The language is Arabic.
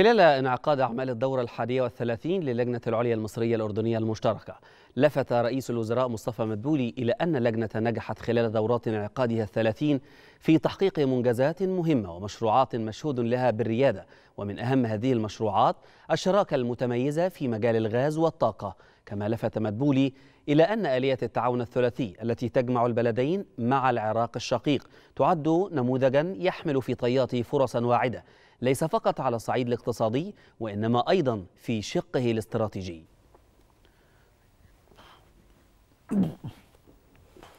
خلال انعقاد أعمال الدورة الحادية والثلاثين للجنة العليا المصرية الأردنية المشتركة لفت رئيس الوزراء مصطفى مدبولي إلى أن اللجنة نجحت خلال دورات انعقادها الثلاثين في تحقيق منجزات مهمة ومشروعات مشهود لها بالريادة ومن أهم هذه المشروعات الشراكة المتميزة في مجال الغاز والطاقة كما لفت مدبولي إلى أن آلية التعاون الثلاثي التي تجمع البلدين مع العراق الشقيق تعد نموذجا يحمل في طياته فرصا واعدة ليس فقط على الصعيد الاقتصادي وإنما أيضا في شقه الاستراتيجي